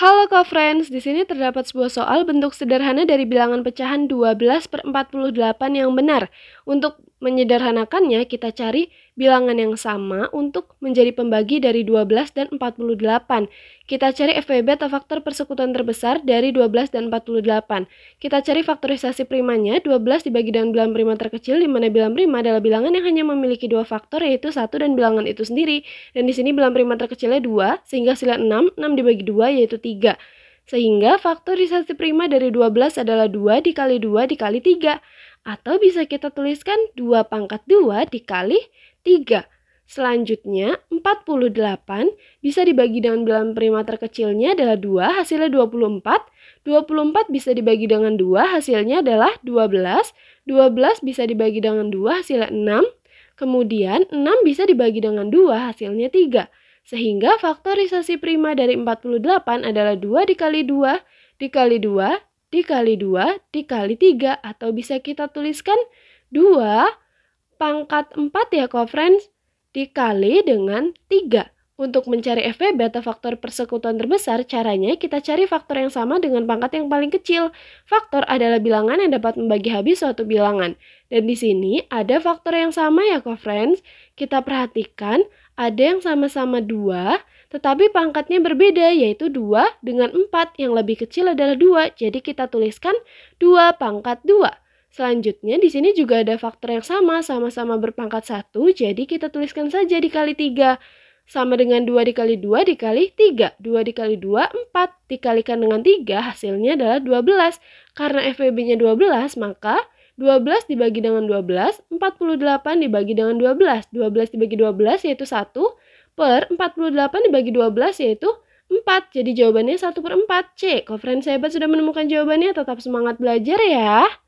Halo Kak friends di sini terdapat sebuah soal bentuk sederhana dari bilangan pecahan 12 per 48 yang benar. Untuk Menyederhanakannya, kita cari bilangan yang sama untuk menjadi pembagi dari 12 dan 48. Kita cari FPB atau faktor persekutuan terbesar dari 12 dan 48. Kita cari faktorisasi primanya, 12 dibagi dengan bilangan prima terkecil, di mana bilangan prima adalah bilangan yang hanya memiliki dua faktor, yaitu satu dan bilangan itu sendiri. Dan di sini bilangan prima terkecilnya 2, sehingga hasilnya 6, 6 dibagi 2 yaitu 3. Sehingga faktorisasi prima dari 12 adalah 2 dikali 2 dikali 3. Atau bisa kita tuliskan 2 pangkat 2 dikali 3. Selanjutnya, 48 bisa dibagi dengan bilangan prima terkecilnya adalah 2, hasilnya 24. 24 bisa dibagi dengan 2, hasilnya adalah 12. 12 bisa dibagi dengan 2, hasilnya 6. Kemudian 6 bisa dibagi dengan 2, hasilnya 3. Sehingga faktorisasi prima dari 48 adalah 2 dikali 2 dikali 2 dikali 2 dikali 3 atau bisa kita tuliskan 2 pangkat 4 ya, co-friends, dikali dengan 3. Untuk mencari efek beta faktor persekutuan terbesar, caranya kita cari faktor yang sama dengan pangkat yang paling kecil. Faktor adalah bilangan yang dapat membagi habis suatu bilangan. Dan di sini ada faktor yang sama ya, co-friends. Kita perhatikan ada yang sama-sama 2, tetapi pangkatnya berbeda, yaitu 2 dengan 4. Yang lebih kecil adalah 2, jadi kita tuliskan 2 pangkat 2. Selanjutnya di sini juga ada faktor yang sama, sama-sama berpangkat 1, jadi kita tuliskan saja dikali 3 sama dengan 2 dikali 2 dikali 3. 2 dikali 2, 4. Dikalikan dengan 3, hasilnya adalah 12. Karena FPB-nya 12, maka 12 dibagi dengan 12, 48 dibagi dengan 12. 12 dibagi 12 yaitu 1, per 48 dibagi 12 yaitu 4. Jadi jawabannya 1 per 4. C, konferensi hebat sudah menemukan jawabannya, tetap semangat belajar ya.